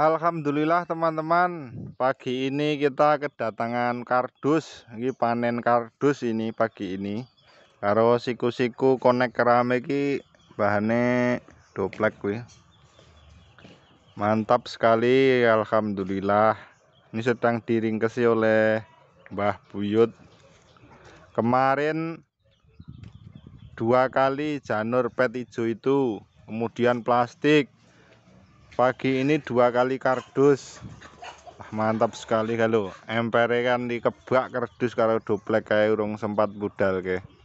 Alhamdulillah teman-teman pagi ini kita kedatangan kardus ini panen kardus ini pagi ini karo siku-siku konek keramik ini bahannya doplek mantap sekali Alhamdulillah ini sedang diringkesi oleh Mbah Buyut kemarin dua kali janur pet hijau itu kemudian plastik pagi ini dua kali kardus mantap sekali kalau emperekan kan dikebak kardus kalau double kayak urung sempat budal ke